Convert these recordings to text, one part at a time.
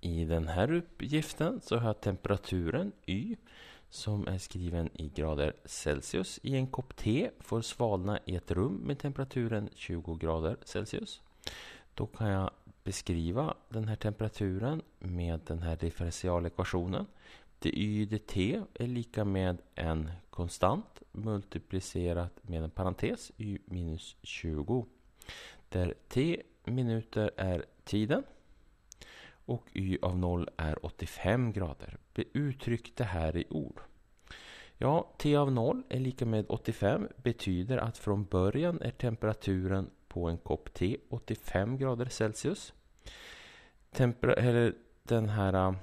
I den här uppgiften så har jag temperaturen Y som är skriven i grader Celsius i en kopp te får svalna i ett rum med temperaturen 20 grader Celsius. Då kan jag beskriva den här temperaturen med den här differentialekvationen. dy dt är lika med en konstant multiplicerat med en parentes y minus 20. Där t minuter är tiden och y av 0 är 85 grader. Uttryck det här i ord. Ja, T av 0 är lika med 85 betyder att från början är temperaturen på en kopp te 85 grader Celsius. Temper eller den här äh,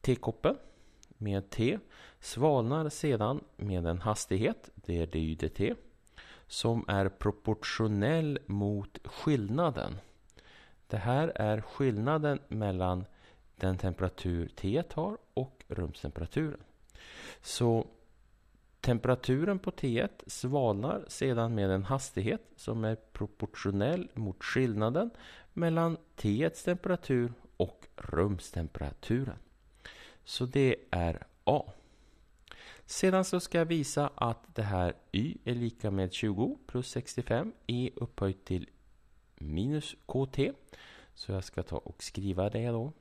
tekoppen med te svalnar sedan med en hastighet, det är dydt, som är proportionell mot skillnaden det här är skillnaden mellan den temperatur T har och rumstemperaturen. Så temperaturen på T svalnar sedan med en hastighet som är proportionell mot skillnaden mellan T temperatur och rumstemperaturen. Så det är A. Sedan så ska jag visa att det här y är lika med 20 plus 65 e upphöjt till minus kt. Så jag ska ta och skriva det då.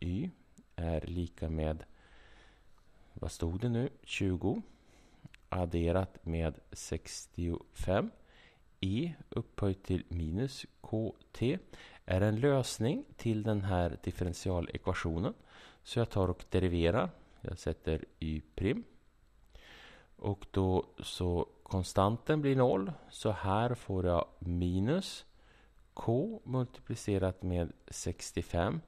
Y är lika med, vad stod det nu, 20 adderat med 65. E upphöjt till minus kt är en lösning till den här differentialekvationen. Så jag tar och deriverar. Jag sätter y' prim. Och då så konstanten blir noll. Så här får jag minus k multiplicerat med 65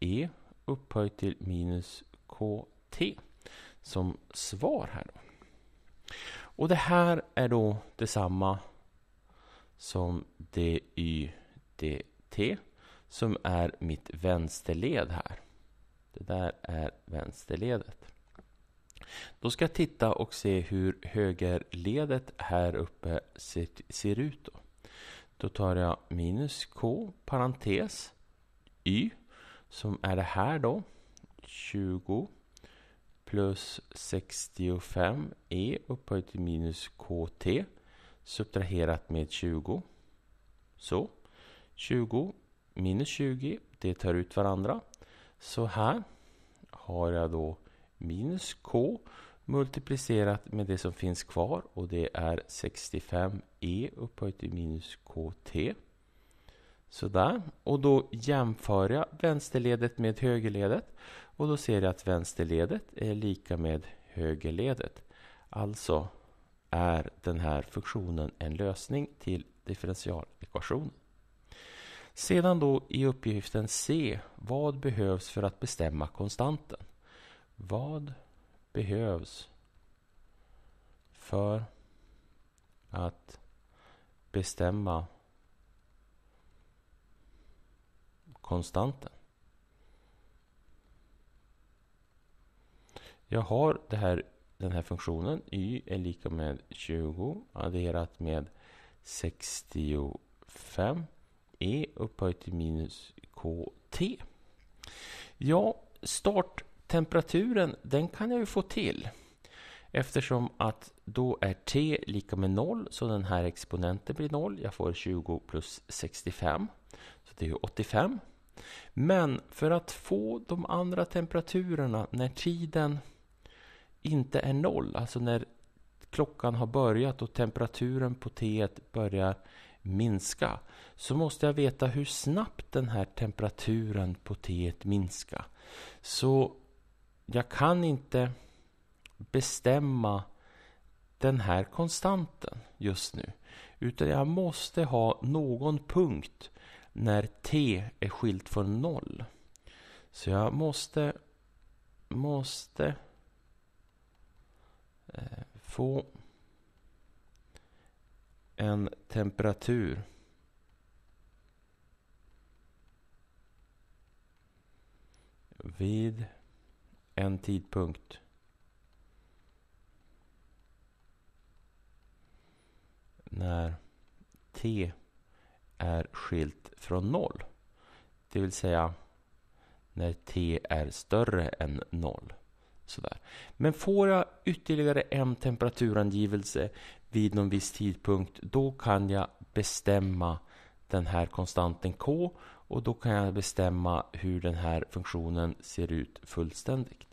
e upphöjt till minus kt som svar här. Då. Och det här är då detsamma som dy dt som är mitt vänsterled här. Det där är vänsterledet. Då ska jag titta och se hur högerledet här uppe ser, ser ut. Då. Då tar jag minus k parentes y som är det här då. 20 plus 65 e upphöjt till minus kt subtraherat med 20. Så 20 minus 20 det tar ut varandra. Så här har jag då minus k multiplicerat med det som finns kvar och det är 65e upphöjt till minus kt. Sådär. Och då jämför jag vänsterledet med högerledet och då ser jag att vänsterledet är lika med högerledet. Alltså är den här funktionen en lösning till differentialekvationen. Sedan då i uppgiften C, vad behövs för att bestämma konstanten? Vad behövs för att bestämma konstanten. Jag har här, den här funktionen y är lika med 20 adderat med 65 e upphöjt till minus kt. Ja, start temperaturen, den kan jag ju få till. Eftersom att då är t lika med 0, så den här exponenten blir 0. Jag får 20 plus 65, så det är 85. Men för att få de andra temperaturerna när tiden inte är 0, alltså när klockan har börjat och temperaturen på t börjar minska, så måste jag veta hur snabbt den här temperaturen på t minskar. Så jag kan inte bestämma den här konstanten just nu. Utan jag måste ha någon punkt när t är skilt från noll. Så jag måste, måste eh, få en temperatur vid en tidpunkt. När t är skilt från noll. Det vill säga när t är större än noll. Sådär. Men får jag ytterligare en temperaturangivelse vid någon viss tidpunkt, då kan jag bestämma den här konstanten k och då kan jag bestämma hur den här funktionen ser ut fullständigt.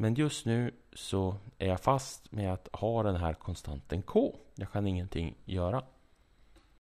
Men just nu så är jag fast med att ha den här konstanten K. Jag kan ingenting göra